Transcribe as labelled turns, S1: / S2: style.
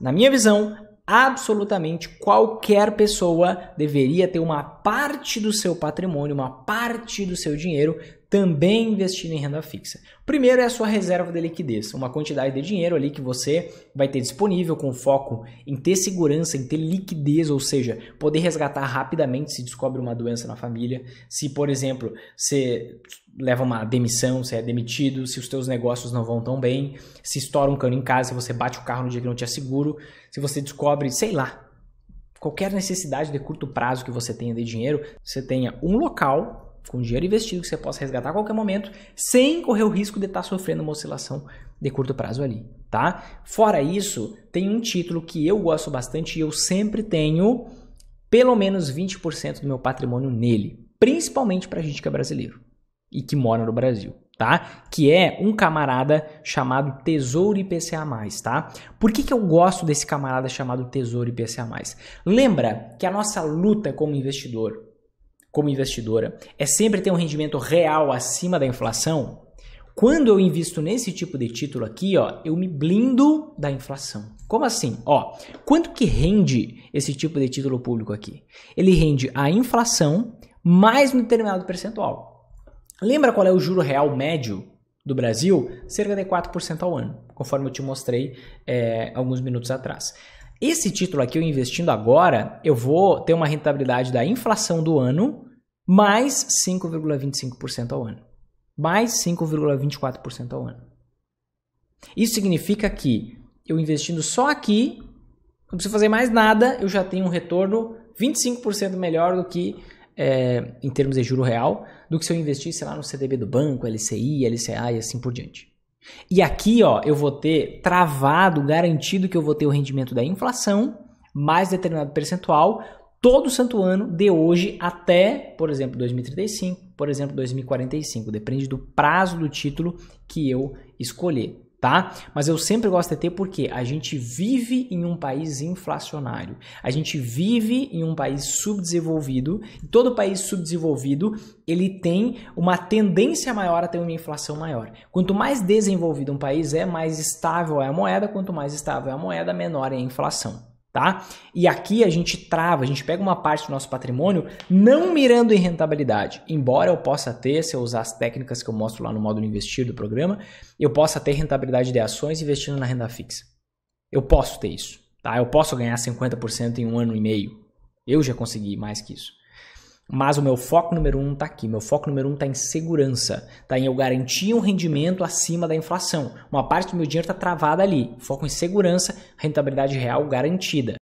S1: Na minha visão, absolutamente qualquer pessoa deveria ter uma parte do seu patrimônio, uma parte do seu dinheiro também investindo em renda fixa. Primeiro é a sua reserva de liquidez, uma quantidade de dinheiro ali que você vai ter disponível com foco em ter segurança, em ter liquidez, ou seja, poder resgatar rapidamente se descobre uma doença na família, se, por exemplo, você leva uma demissão, você é demitido, se os teus negócios não vão tão bem, se estoura um cano em casa, se você bate o carro no dia que não tinha seguro, se você descobre, sei lá, qualquer necessidade de curto prazo que você tenha de dinheiro, você tenha um local com dinheiro investido que você possa resgatar a qualquer momento, sem correr o risco de estar tá sofrendo uma oscilação de curto prazo ali, tá? Fora isso, tem um título que eu gosto bastante e eu sempre tenho pelo menos 20% do meu patrimônio nele, principalmente para gente que é brasileiro e que mora no Brasil, tá? Que é um camarada chamado Tesouro IPCA+, tá? Por que, que eu gosto desse camarada chamado Tesouro IPCA+. Lembra que a nossa luta como investidor como investidora é sempre ter um rendimento real acima da inflação, quando eu invisto nesse tipo de título aqui, ó, eu me blindo da inflação. Como assim? Ó, quanto que rende esse tipo de título público aqui? Ele rende a inflação mais um determinado percentual. Lembra qual é o juro real médio do Brasil? Cerca de 4% ao ano, conforme eu te mostrei é, alguns minutos atrás. Esse título aqui, eu investindo agora, eu vou ter uma rentabilidade da inflação do ano mais 5,25% ao ano. Mais 5,24% ao ano. Isso significa que eu investindo só aqui, não preciso fazer mais nada, eu já tenho um retorno 25% melhor do que é, em termos de juro real, do que se eu investisse lá no CDB do banco, LCI, LCA e assim por diante. E aqui, ó, eu vou ter travado, garantido que eu vou ter o rendimento da inflação mais determinado percentual todo santo ano de hoje até, por exemplo, 2035, por exemplo, 2045, depende do prazo do título que eu escolher tá? Mas eu sempre gosto de ter porque a gente vive em um país inflacionário. A gente vive em um país subdesenvolvido. Todo país subdesenvolvido, ele tem uma tendência maior a ter uma inflação maior. Quanto mais desenvolvido um país é, mais estável é a moeda, quanto mais estável é a moeda, menor é a inflação tá? E aqui a gente trava, a gente pega uma parte do nosso patrimônio não mirando em rentabilidade. Embora eu possa ter, se eu usar as técnicas que eu mostro lá no módulo investir do programa, eu possa ter rentabilidade de ações investindo na renda fixa. Eu posso ter isso, tá? Eu posso ganhar 50% em um ano e meio. Eu já consegui mais que isso. Mas o meu foco número um está aqui. Meu foco número um está em segurança, está em eu garantir um rendimento acima da inflação. Uma parte do meu dinheiro está travada ali. Foco em segurança, rentabilidade real garantida.